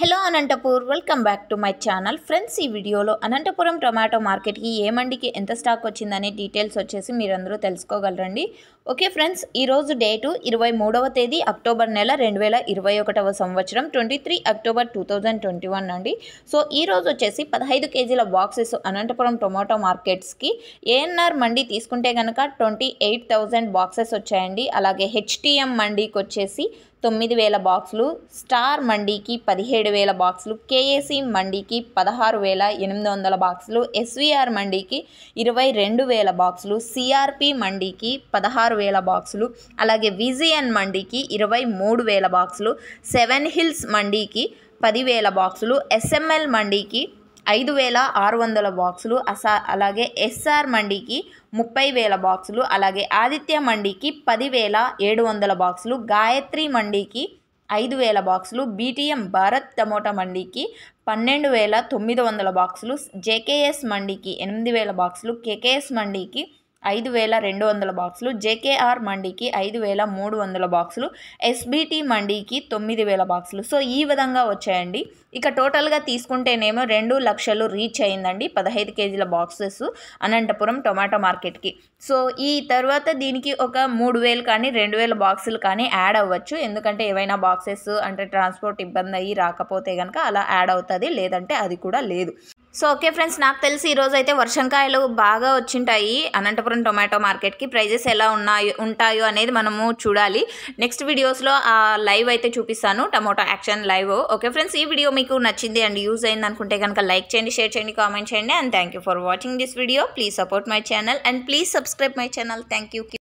hello Anantapur welcome back to my channel friends ఈ వీడియోలో Anantapuram tomato మార్కెట్కి ఏ మండికి ఎంత స్టాక్ వచ్చిందనే డీటెయిల్స్ వచ్చేసి మీరందరూ తెలుసుకోగలరండి ఓకే ఫ్రెండ్స్ ఈరోజు డేటు ఇరవై మూడవ తేదీ అక్టోబర్ నెల రెండు వేల ఇరవై ఒకటవ సంవత్సరం twenty three October two thousand twenty one అండి సో ఈరోజు వచ్చేసి పదహైదు కేజీల బాక్సెస్ అనంతపురం టొమాటో మార్కెట్స్కి ఏఎన్ఆర్ మండి తీసుకుంటే కనుక ట్వంటీ ఎయిట్ థౌజండ్ బాక్సెస్ వచ్చాయండి అలాగే హెచ్టిఎం మండీకి వచ్చేసి తొమ్మిది వేల బాక్సులు స్టార్ మండీకి పదిహేడు పదిహేడు వేల బాక్సులు కేఏసీ మండీకి పదహారు వేల ఎనిమిది వందల బాక్సులు ఎస్వీఆర్ మండీకి ఇరవై రెండు వేల బాక్సులు సిఆర్పి మండీకి పదహారు వేల బాక్సులు అలాగే విజియన్ మండీకి ఇరవై మూడు వేల బాక్సులు సెవెన్ హిల్స్ మండీకి పదివేల బాక్సులు ఎస్ఎంఎల్ మండీకి ఐదు వేల ఆరు వందల బాక్సులు అసా అలాగే ఎస్ఆర్ మండీకి ముప్పై వేల బాక్సులు అలాగే ఆదిత్య మండీకి పదివేల ఏడు వందల బాక్సులు గాయత్రి మండీకి ఐదు వేల బాక్సులు బీటీఎం భారత్ టమోటా మండీకి పన్నెండు వేల తొమ్మిది వందల బాక్సులు జేకేఎస్ మండీకి ఎనిమిది వేల బాక్సులు కేకేఎస్ మండీకి ఐదు వేల రెండు వందల బాక్సులు జేకేఆర్ మండీకి ఐదు వేల మూడు వందల బాక్సులు ఎస్బీటీ మండీకి తొమ్మిది వేల బాక్సులు సో ఈ విధంగా వచ్చాయండి ఇక టోటల్గా తీసుకుంటేనేమో రెండు లక్షలు రీచ్ అయిందండి పదహైదు కేజీల బాక్సెస్ అనంతపురం టొమాటో మార్కెట్కి సో ఈ తర్వాత దీనికి ఒక మూడు వేలు కానీ రెండు వేల బాక్సులు కానీ యాడ్ అవ్వచ్చు ఎందుకంటే ఏవైనా బాక్సెస్ అంటే ట్రాన్స్పోర్ట్ ఇబ్బంది అయ్యి రాకపోతే కనుక అలా యాడ్ అవుతుంది లేదంటే అది కూడా లేదు సో ఓకే ఫ్రెండ్స్ నాకు తెలిసి ఈరోజు అయితే వర్షంకాయలు బాగా వచ్చింటాయి అనంతపురం టొమాటో మార్కెట్కి ప్రైజెస్ ఎలా ఉన్నాయో ఉంటాయో అనేది మనము చూడాలి నెక్స్ట్ వీడియోస్లో ఆ లైవ్ అయితే చూపిస్తాను tomato auction live okay friends ఈ వీడియో మీకు నచ్చింది అండ్ యూజ్ అయింది అనుకుంటే కనుక లైక్ చేయండి షేర్ చేయండి కామెంట్ చేయండి and thank for watching this video please support my channel and please subscribe my channel thank